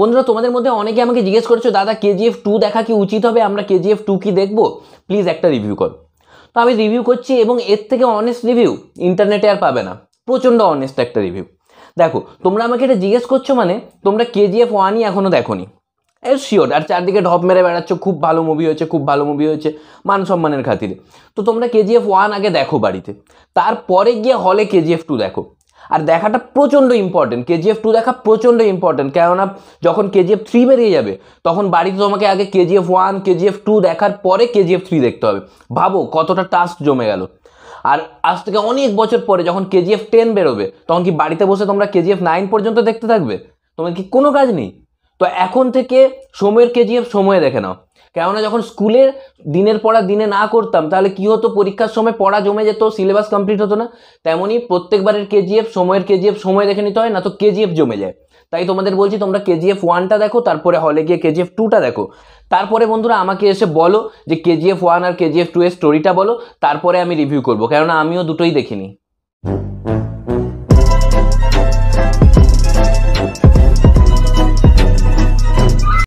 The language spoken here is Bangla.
বন্ধুরা তোমাদের মধ্যে অনেকে আমাকে জিজ্ঞেস করেছো দাদা কেজিএফ টু দেখা কি উচিত হবে আমরা কেজিএফ টু কি দেখবো প্লিজ একটা রিভিউ কর তো আমি রিভিউ করছি এবং এর থেকে অনেস্ট রিভিউ ইন্টারনেটে আর পাবে না প্রচণ্ড অনেস্ট একটা রিভিউ দেখো তোমরা আমাকে এটা জিজ্ঞেস করছো মানে তোমরা কেজিএফ ওয়ানই এখনও দেখোনি এর শিওর আর চারদিকে ঢপ মেরে বেড়াচ্ছ খুব ভালো মুভি হয়েছে খুব ভালো মুভি হয়েছে মান সম্মানের খাতিরে তো তোমরা কেজিএফ ওয়ান আগে দেখো বাড়িতে তারপরে গিয়ে হলে কেজিএফ টু দেখো আর দেখাটা প্রচণ্ড ইম্পর্টেন্ট কেজিএফ টু দেখা প্রচণ্ড ইম্পর্টেন্ট কেননা যখন কেজিএফ থ্রি বেরিয়ে যাবে তখন বাড়িতে তোমাকে আগে কেজিএফ ওয়ান কেজিএফ টু দেখার পরে কেজিএফ থ্রি দেখতে হবে ভাবো কতটা টাস্ক জমে গেল আর আজ থেকে অনেক বছর পরে যখন কেজিএফ টেন বেরোবে তখন কি বাড়িতে বসে তোমরা কেজিএফ নাইন পর্যন্ত দেখতে থাকবে তোমার কি কোনো কাজ নেই তো এখন থেকে সময়ের কেজিএফ সময়ে দেখে নাও কেননা যখন স্কুলের দিনের পড়া দিনে না করতাম তাহলে কি হতো পরীক্ষার সময় পড়া জমে যেত সিলেবাস কমপ্লিট হতো না তেমনই প্রত্যেকবারের কেজিএফ সময়ের কেজিএফ সময় দেখে নিতে হয় না তো কেজিএফ জমে যায় তাই তোমাদের বলছি তোমরা কেজিএফ ওয়ানটা দেখো তারপরে হলে গিয়ে কেজিএফ টুটা দেখো তারপরে বন্ধুরা আমাকে এসে বলো যে কেজিএফ ওয়ান আর কেজিএফ টু এর স্টোরিটা বলো তারপরে আমি রিভিউ করবো কেননা আমিও দুটোই দেখিনি